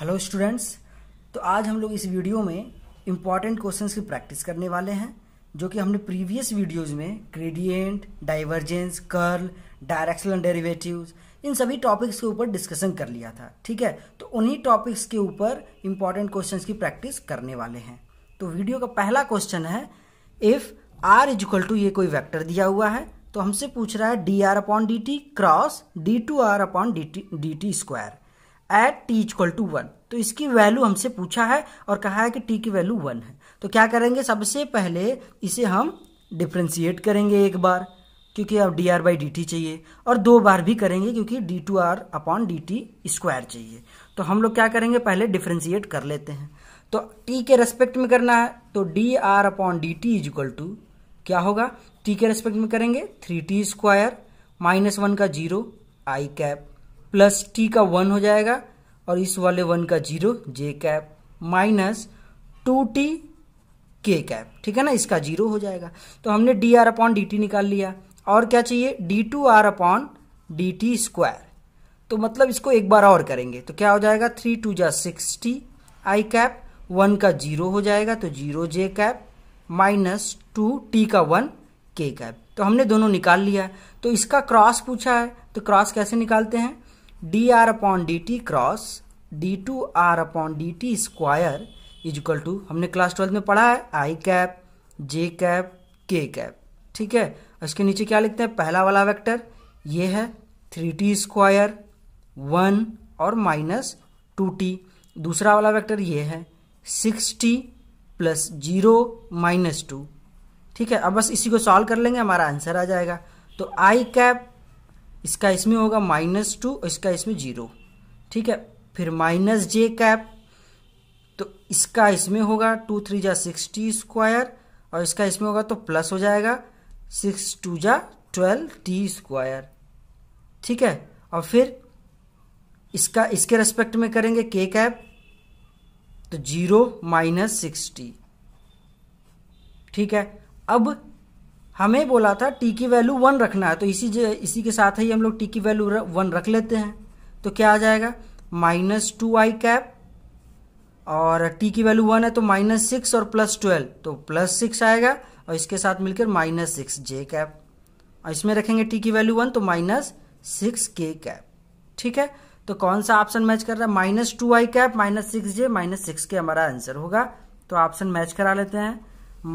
hello students तो आज हम लोग इस वीडियो में इम्पॉर्टेंट क्वेश्चंस की प्रैक्टिस करने वाले हैं जो कि हमने प्रीवियस वीडियोस में gradient divergence curl directional derivatives इन सभी टॉपिक्स के ऊपर डिस्कशन कर लिया था ठीक है तो उन्हीं टॉपिक्स के ऊपर इम्पॉर्टेंट क्वेश्चन की प्रैक्टिस करने वाले हैं तो वीडियो का पहला क्वेश्चन है इफ़ आर इक्वल टू ये कोई वैक्टर दिया हुआ है तो हमसे पूछ रहा है D are upon D T cross D two are upon D T D T square at T is equal to one तो इसकी वैल्यू हमसे पूछा है और कहा है कि टी की वैल्यू वन है तो क्या करेंगे सबसे पहले इसे हम डिफ्रेंशिएट करेंगे एक बार क्योंकि अब D are by D T चाहिए और दो बार भी करेंगे क्योंकि D two are upon D T square चाहिए तो हम लोग क्या करेंगे पहले डिफ्रेंशिएट कर लेते हैं तो टी के रेस्पेक्ट में करना है तो D R upon D T is equal to क्या होगा टी के रेस्पेक्ट में करेंगे three T square minus one का जीरो आई कैप प्लस टी का वन हो जाएगा और इस वाले वन का zero J cap minus two T के कैप ठीक है ना इसका जीरो हो जाएगा तो हमने D are upon D T निकाल लिया और क्या चाहिए D two are upon D T square तो मतलब इसको एक बार और करेंगे तो क्या हो जाएगा थ्री टू जा सिक्सटी आई कैप वन का जीरो हो जाएगा तो zero J cap minus two T का वन के कैप तो हमने दोनों निकाल लिया तो इसका क्रॉस पूछा है तो क्रॉस कैसे निकालते हैं D are upon D T cross D two are upon D T square is equal to हमने क्लास ट्वेल्थ में पढ़ा है आई कैप जे कैप के कैप ठीक है इसके नीचे क्या लिखते हैं पहला वाला वेक्टर ये है थ्री टी स्क्वायर वन और माइनस टू टी दूसरा वाला वेक्टर ये है six T plus zero minus two ठीक है अब बस इसी को सॉल्व कर लेंगे हमारा आंसर आ जाएगा तो आई कैप इसका इसमें होगा माइनस टू इसका इसमें जीरो ठीक है फिर माइनस जे कैप तो इसका इसमें होगा टू थ्री जा सिक्सटी स्क्वायर और इसका इसमें होगा तो प्लस हो जाएगा सिक्स टू जा ट्वेल्व टी स्क्वायर ठीक है और फिर इसका इसके रेस्पेक्ट में करेंगे के कैप तो जीरो माइनस सिक्सटी ठीक है अब हमें बोला था टी की वैल्यू वन रखना है तो इसी इसी के साथ ही हम लोग टी की वैल्यू वन रख लेते हैं तो क्या आ जाएगा माइनस टू आई कैप और टी की वैल्यू वन है तो माइनस सिक्स और प्लस ट्वेल्व तो प्लस सिक्स आएगा और इसके साथ मिलकर माइनस सिक्स जे कैप और इसमें रखेंगे टी की वैल्यू वन तो माइनस सिक्स के कैप ठीक है तो कौन सा ऑप्शन मैच कर रहा है माइनस टू आई cap minus six J minus six K हमारा आंसर होगा तो ऑप्शन मैच करा लेते हैं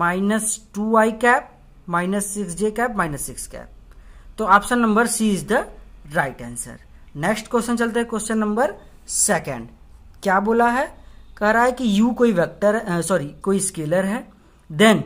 माइनस टू आई कैप माइनस सिक्स जे कैप माइनस सिक्स कैप तो option number C is the right answer next question चलते हैं क्वेश्चन नंबर सेकंड क्या बोला है कह रहा है कि यू कोई वेक्टर सॉरी कोई स्केलर है then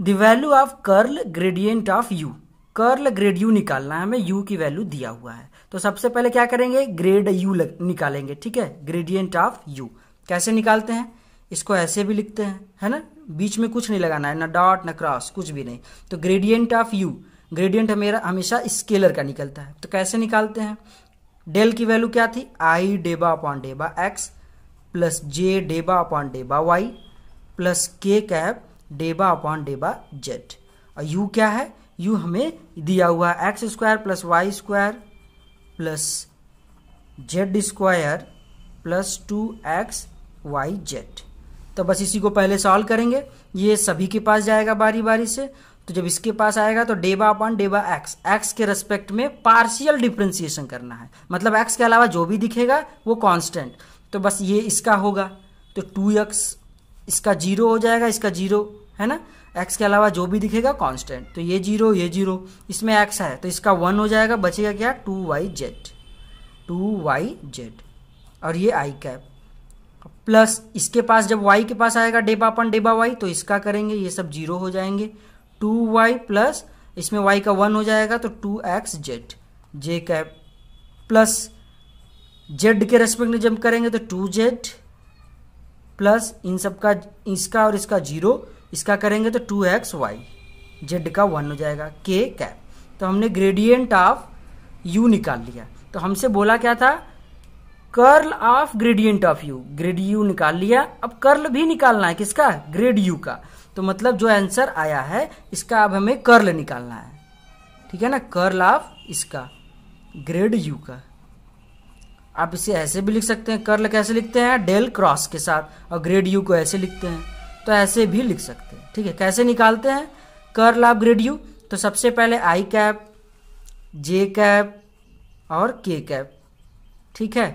the value of curl gradient of U curl grad U निकालना है हमें यू की वैल्यू दिया हुआ है तो सबसे पहले क्या करेंगे ग्रेड यू निकालेंगे ठीक है ग्रेडियंट ऑफ यू कैसे निकालते हैं इसको ऐसे भी लिखते हैं है ना बीच में कुछ नहीं लगाना है ना डॉट ना क्रॉस कुछ भी नहीं तो ग्रेडियंट ऑफ यू ग्रेडियंट मेरा हमेशा स्केलर का निकलता है तो कैसे निकालते हैं डेल की वैल्यू क्या थी आई डेबा अपॉन डेबा एक्स प्लस जे डेबा अपॉन डेबा वाई प्लस के कैप डेबा अपॉन डेबा जेड और यू क्या है यू हमें दिया हुआ है x square plus Y square plus Z square plus two x Y Z तो बस इसी को पहले सॉल्व करेंगे ये सभी के पास जाएगा बारी बारी से तो जब इसके पास आएगा तो डेबा अपॉन डेबा एक्स एक्स के रेस्पेक्ट में पार्शियल डिफ्रेंसिएशन करना है मतलब एक्स के अलावा जो भी दिखेगा वो कांस्टेंट तो बस ये इसका होगा तो टू एक्स इसका जीरो हो जाएगा इसका जीरो है ना एक्स के अलावा जो भी दिखेगा कांस्टेंट तो ये जीरो ये जीरो इसमें एक्स है तो इसका वन हो जाएगा बचेगा क्या two Y Z two Y Z और ये आई कैप प्लस इसके पास जब वाई के पास आएगा डेबा अपन डेबा वाई तो इसका करेंगे ये सब जीरो हो जाएंगे टू वाई प्लस इसमें वाई का वन हो जाएगा तो two x Z J cap plus Z के रेस्पेक्ट में जब करेंगे तो टू जेड प्लस इन सब का इसका और इसका जीरो इसका करेंगे तो टू एक्स वाई जेड का वन हो जाएगा के कैप तो हमने ग्रेडियंट ऑफ यू निकाल लिया तो हमसे बोला क्या था curl of gradient of U grad U निकाल लिया अब कर्ल भी निकालना है किसका ग्रेड यू का तो मतलब जो आंसर आया है इसका अब हमें कर्ल निकालना है ठीक है ना कर्ल ऑफ इसका ग्रेड यू का आप इसे ऐसे भी लिख सकते हैं कर्ल कैसे लिखते हैं डेल क्रॉस के साथ और ग्रेड यू को ऐसे लिखते हैं तो ऐसे भी लिख सकते हैं ठीक है कैसे निकालते हैं कर्ल ऑफ ग्रेड यू तो सबसे पहले आई कैप जे कैप और के कैप ठीक है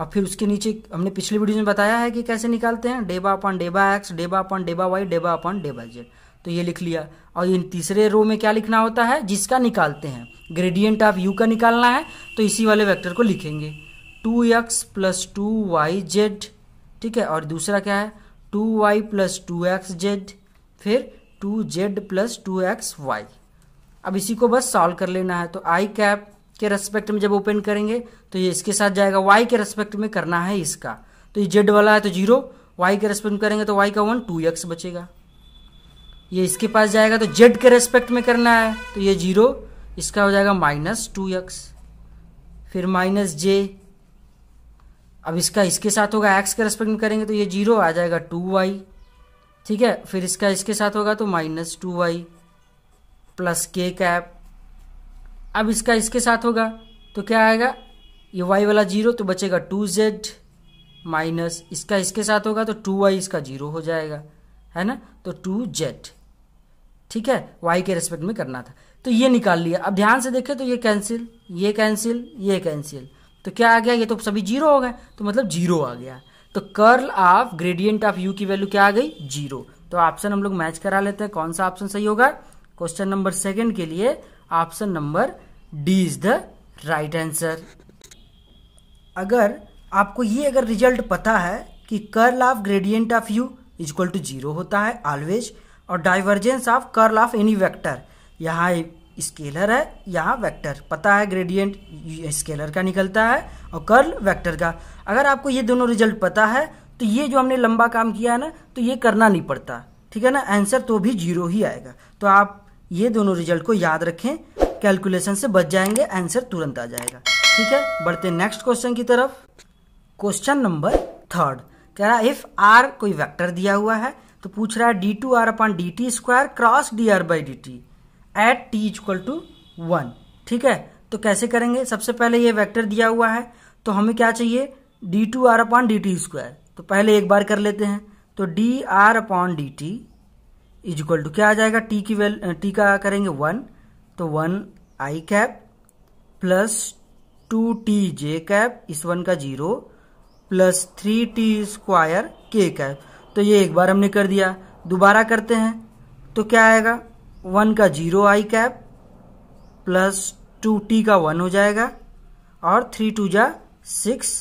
और फिर उसके नीचे हमने पिछले वीडियो में बताया है कि कैसे निकालते हैं डेबा अपॉन डेबा एक्स डेबा अपॉन डेबा वाई डेबा अपॉन डेबा जेड तो ये लिख लिया और इन तीसरे रो में क्या लिखना होता है जिसका निकालते हैं ग्रेडियंट ऑफ यू का निकालना है तो इसी वाले वैक्टर को लिखेंगे two x plus two Y z ठीक है और दूसरा क्या है two Y plus two x z फिर two z plus two x y अब इसी को बस सॉल्व कर लेना है तो आई कैप के रेस्पेक्ट में जब ओपन करेंगे तो ये इसके साथ जाएगा वाई के रेस्पेक्ट में करना है इसका तो ये जेड वाला है तो जीरो वाई के रेस्पेक्ट में करेंगे तो वाई का वन टू एक्स बचेगा ये इसके पास जाएगा तो जेड के रेस्पेक्ट में करना है तो ये जीरो इसका हो जाएगा माइनस टू एक्स फिर माइनस जे अब इसका इसके साथ होगा एक्स के रेस्पेक्ट में करेंगे तो ये जीरो आ जाएगा टू वाई ठीक है फिर इसका इसके साथ होगा तो माइनस टू वाई प्लस के कैप अब इसका इसके साथ होगा तो क्या आएगा ये वाई वाला जीरो तो बचेगा टू जेड माइनस इसका इसके साथ होगा तो टू वाई इसका जीरो हो जाएगा है ना तो टू जेड ठीक है वाई के रेस्पेक्ट में करना था तो ये निकाल लिया अब ध्यान से देखें तो ये कैंसिल ये कैंसिल ये कैंसिल तो क्या आ गया ये तो सभी जीरो हो गए तो मतलब जीरो आ गया तो curl of gradient of u की वैल्यू क्या आ गई जीरो तो ऑप्शन हम लोग मैच करा लेते हैं कौन सा ऑप्शन सही होगा क्वेश्चन नंबर सेकंड के लिए option number D is the right answer अगर आपको ये अगर रिजल्ट पता है कि curl of gradient of u is equal to zero होता है ऑलवेज और divergence of curl of any vector यहाँ स्केलर है यहाँ वेक्टर पता है ग्रेडियंट स्केलर का निकलता है और कर्ल वेक्टर का अगर आपको ये दोनों रिजल्ट पता है तो ये जो हमने लंबा काम किया है ना तो ये करना नहीं पड़ता ठीक है ना आंसर तो भी जीरो ही आएगा तो आप ये दोनों रिजल्ट को याद रखें कैलकुलेशन से बच जाएंगे आंसर तुरंत आ जाएगा ठीक है बढ़ते नेक्स्ट क्वेश्चन की तरफ क्वेश्चन नंबर थर्ड कह रहा इफ आर कोई वेक्टर दिया हुआ है तो पूछ रहा है d two are upon D T square cross d are by D t at t equal to one ठीक है तो कैसे करेंगे सबसे पहले ये वेक्टर दिया हुआ है तो हमें क्या चाहिए D two are upon D T square तो पहले एक बार कर लेते हैं तो D R upon D T is equal to क्या आ जाएगा टी की वैल टी का करेंगे वन तो one i cap plus two t j cap इस वन का zero plus three T square k cap तो ये एक बार हमने कर दिया दोबारा करते हैं तो क्या आएगा वन का जीरो आई कैप प्लस टू टी का वन हो जाएगा और थ्री टू जा सिक्स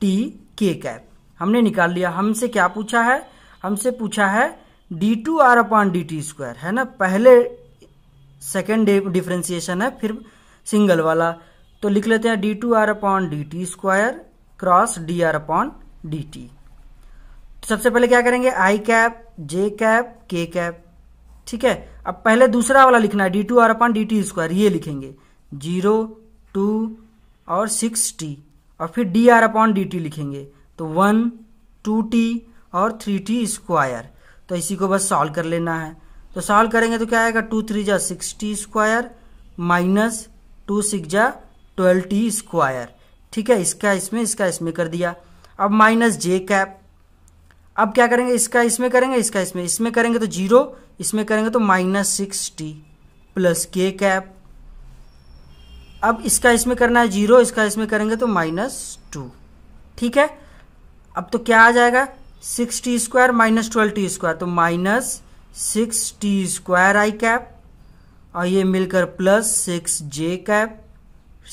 टी के कैप हमने निकाल लिया हमसे क्या पूछा है हमसे पूछा है d two are upon D T square है ना पहले सेकेंड डिफ्रेंसिएशन है फिर सिंगल वाला तो लिख लेते हैं d two are upon D T square cross d are upon D t सबसे पहले क्या करेंगे आई कैप जे कैप के कैप ठीक है अब पहले दूसरा वाला लिखना है d two are upon D T square ये लिखेंगे जीरो टू और सिक्स टी और फिर d are upon D t लिखेंगे तो वन टू टी और थ्री टी स्क्वायर तो इसी को बस सॉल्व कर लेना है तो सॉल्व करेंगे तो क्या आएगा टू थ्री जा sixty square minus two six जा ट्वेल्व टी स्क्वायर ठीक है इसका इसमें इसका इसमें कर दिया अब माइनस जे कैप अब क्या करेंगे इसका इसमें करेंगे इसका इसमें इसमें करेंगे तो जीरो इसमें करेंगे तो माइनस सिक्स टी प्लस के कैप अब इसका इसमें करना है जीरो इसका इसमें करेंगे तो माइनस टू ठीक है अब तो क्या आ जाएगा six t square minus twelve T square तो minus six t square i cap और ये मिलकर प्लस सिक्स जे cap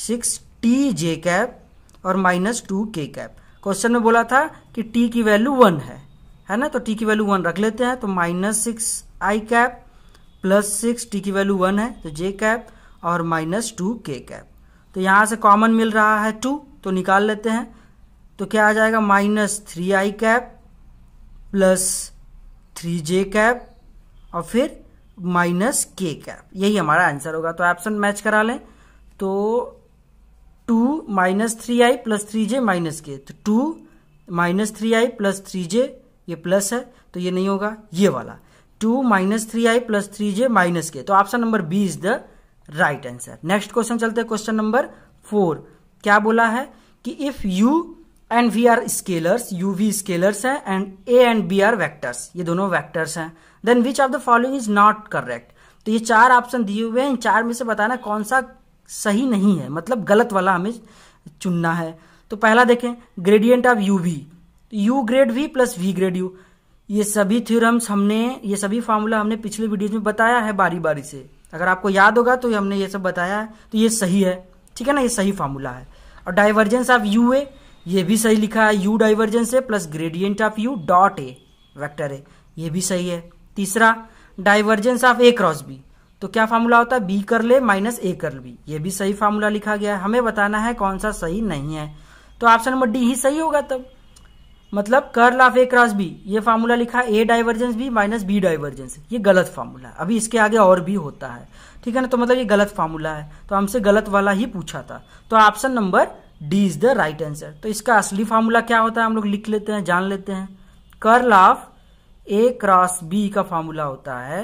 six t j cap और minus two k cap question में बोला था कि टी की वैल्यू वन है है ना तो टी की वैल्यू वन रख लेते हैं तो minus six i cap plus six t की वैल्यू वन है तो जे कैप और माइनस टू के कैप तो यहाँ से कॉमन मिल रहा है टू तो निकाल लेते हैं तो क्या आ जाएगा minus three i cap plus three j cap और फिर माइनस के कैप यही हमारा आंसर होगा तो ऑप्शन मैच करा लें तो two minus three i plus three j minus k तो two minus three i plus three j ये प्लस है तो ये नहीं होगा ये वाला two minus three i plus three j minus k तो option number B is the right answer next question चलते हैं क्वेश्चन नंबर फोर क्या बोला है कि if u and v are scalars u v scalars है and A and B are vectors ये दोनों वैक्टर्स हैं then which of the following is not correct तो ये चार ऑप्शन दिए हुए हैं इन चार में से बताना कौन सा सही नहीं है मतलब गलत वाला हमें चुनना है तो पहला देखें gradient of u v u grad v plus v grad u ये सभी थ्योरम्स हमने ये सभी फार्मूला हमने पिछले वीडियोज में बताया है बारी बारी से अगर आपको याद होगा तो हमने ये सब बताया है तो ये सही है ठीक है ना ये सही फार्मूला है और डाइवर्जेंस ऑफ यू ए ये भी सही लिखा है यू डाइवर्जेंस है plus gradient of u dot A vector है ये भी सही है तीसरा divergence of A cross B तो क्या फार्मूला होता है बी कर ले माइनस ए कर बी ये भी सही फार्मूला लिखा गया है हमें बताना है कौन सा सही नहीं है तो ऑप्शन नंबर डी ही सही होगा तब मतलब curl of A cross B ये फार्मूला लिखा A divergence B minus B divergence ये गलत फार्मूला है अभी इसके आगे और भी होता है ठीक है ना तो मतलब ये गलत फार्मूला है तो हमसे गलत वाला ही पूछा था तो option number D is the right answer तो इसका असली फार्मूला क्या होता है हम लोग लिख लेते हैं जान लेते हैं curl of A cross B का फार्मूला होता है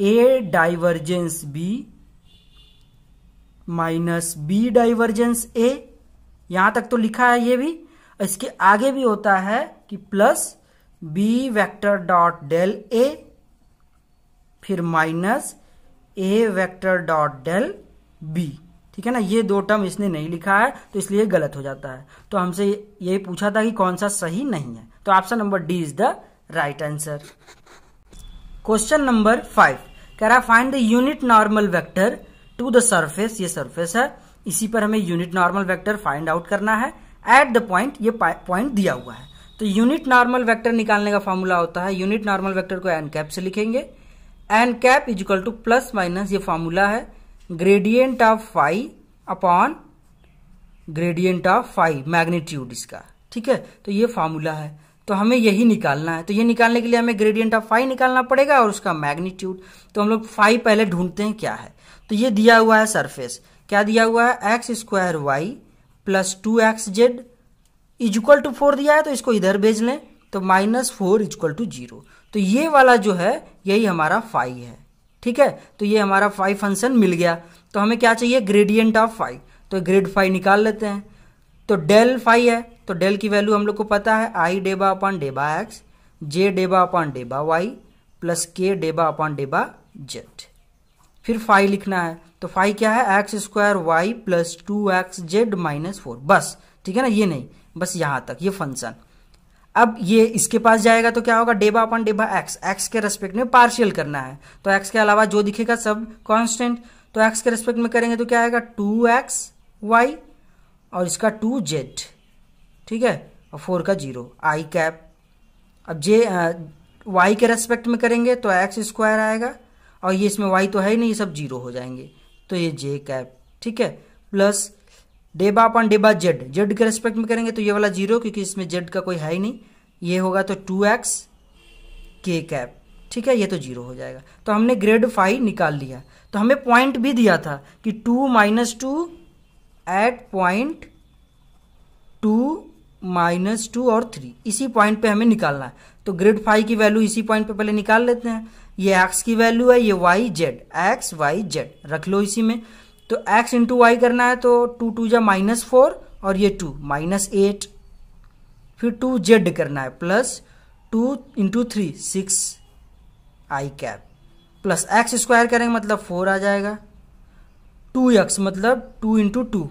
A divergence B minus B divergence A यहां तक तो लिखा है ये भी इसके आगे भी होता है कि plus B vector dot del A फिर minus A vector dot del B ठीक है ना ये दो टर्म इसने नहीं लिखा है तो इसलिए गलत हो जाता है तो हमसे यही पूछा था कि कौन सा सही नहीं है तो option number D is the right answer question number five कह रहा find the unit normal vector to the surface ये सरफेस है इसी पर हमें unit normal vector find out करना है एट द पॉइंट ये पॉइंट दिया हुआ है तो यूनिट नॉर्मल वेक्टर निकालने का फॉर्मूला होता है यूनिट नॉर्मल वेक्टर को एन कैप से लिखेंगे n cap is equal to plus minus ये फॉर्मूला है gradient of five upon gradient of five magnitude इसका ठीक है तो ये फार्मूला है तो हमें यही निकालना है तो ये निकालने के लिए हमें ग्रेडियंट ऑफ फाइव निकालना पड़ेगा और उसका मैग्नीट्यूड तो हम लोग फाइव पहले ढूंढते हैं क्या है तो ये दिया हुआ है सरफेस क्या दिया हुआ है x square y plus two x z is equal to four दिया है तो इसको इधर भेज लें तो minus four is equal to zero तो ये वाला जो है यही हमारा फाइव है ठीक है तो ये हमारा फाइव फंक्शन मिल गया तो हमें क्या चाहिए ग्रेडियंट ऑफ फाइव तो ग्रेड फाइव निकाल लेते हैं तो डेल फाइव है तो डेल की वैल्यू हम लोग को पता है आई डेबा अपॉन डेबा एक्स जे डेबा अपॉन डेबा वाई प्लस के डेबा अपॉन डेबा जेड फिर फाइव लिखना है तो फाइव क्या है x square y plus two x z minus four बस ठीक है ना ये नहीं बस यहां तक ये फंक्शन अब ये इसके पास जाएगा तो क्या होगा डेबा अपन डेबा एक्स एक्स के रेस्पेक्ट में पार्शियल करना है तो एक्स के अलावा जो दिखेगा सब कॉन्स्टेंट तो एक्स के रेस्पेक्ट में करेंगे तो क्या आएगा टू एक्स वाई और इसका टू जेड ठीक है और फोर का जीरो आई कैप अब जे वाई के रेस्पेक्ट में करेंगे तो एक्स स्क्वायर आएगा और ये इसमें वाई तो है ही नहीं ये सब जीरो हो जाएंगे तो ये जे कैप ठीक है प्लस डेबा अपन डेबा जेड जेड के रेस्पेक्ट में करेंगे तो ये वाला जीरो क्योंकि इसमें जेड का कोई है ही नहीं ये होगा तो टू एक्स के कैप ठीक है ये तो जीरो हो जाएगा तो हमने ग्रेड फाइव निकाल लिया तो हमें पॉइंट भी दिया था कि two minus two at point two minus two और थ्री इसी पॉइंट पे हमें निकालना है तो ग्रेड फाइव की वैल्यू इसी पॉइंट पे पहले निकाल लेते हैं ये एक्स की वैल्यू है ये y z x Y z रख लो इसी में तो x इंटू वाई करना है तो टू टू जा माइनस फोर और ये टू माइनस एट फिर टू जेड करना है plus two into three six i cap plus x square करेंगे मतलब फोर आ जाएगा टू एक्स मतलब two into two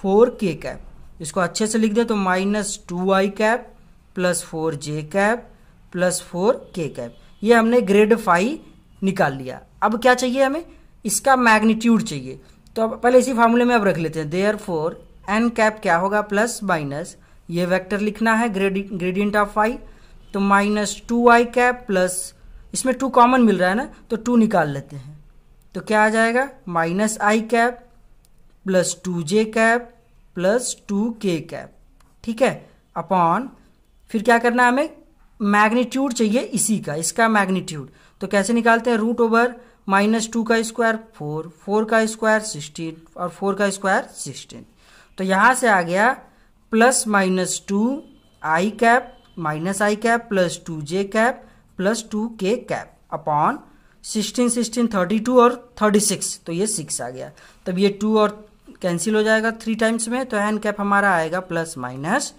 four k cap इसको अच्छे से लिख दें तो माइनस टू आई cap plus four j cap plus four k cap ये हमने ग्रेड फाइव निकाल लिया अब क्या चाहिए हमें इसका मैग्नीट्यूड चाहिए तो अब पहले इसी फार्मूले में अब रख लेते हैं देयर फोर एन कैप क्या होगा प्लस माइनस ये वेक्टर लिखना है ग्रेडियंट ऑफ आई तो माइनस टू आई कैप प्लस इसमें टू कॉमन मिल रहा है ना तो टू निकाल लेते हैं तो क्या आ जाएगा minus i cap plus two j cap plus two k cap ठीक है अपॉन फिर क्या करना है हमें मैग्नीट्यूड चाहिए इसी का इसका मैग्नीट्यूड तो कैसे निकालते हैं रूट ओवर माइनस टू का स्क्वायर फोर फोर का स्क्वायर सिक्सटीन और फोर का स्क्वायर सिक्सटीन तो यहाँ से आ गया plus minus two I cap minus i cap plus two j cap plus two k cap upon sixteen sixteen thirty two और थर्टी सिक्स तो ये सिक्स आ गया तब ये टू और कैंसिल हो जाएगा थ्री टाइम्स में तो हैंड कैप हमारा आएगा plus minus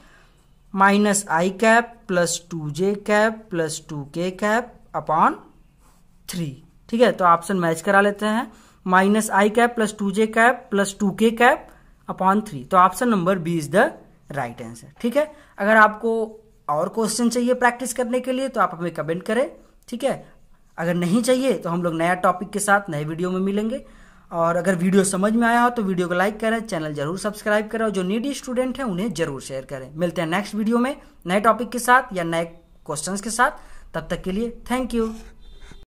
minus i cap plus two j cap plus two k cap upon three ठीक है तो ऑप्शन मैच करा लेते हैं minus i cap plus two j cap plus two k cap upon three तो option number B is the right answer ठीक है अगर आपको और क्वेश्चन चाहिए प्रैक्टिस करने के लिए तो आप हमें कमेंट करें ठीक है अगर नहीं चाहिए तो हम लोग नया टॉपिक के साथ नए वीडियो में मिलेंगे और अगर वीडियो समझ में आया हो तो वीडियो को लाइक करें चैनल जरूर सब्सक्राइब करें और जो नीडी स्टूडेंट हैं उन्हें जरूर शेयर करें मिलते हैं नेक्स्ट वीडियो में नए टॉपिक के साथ या नए क्वेश्चंस के साथ तब तक के लिए थैंक यू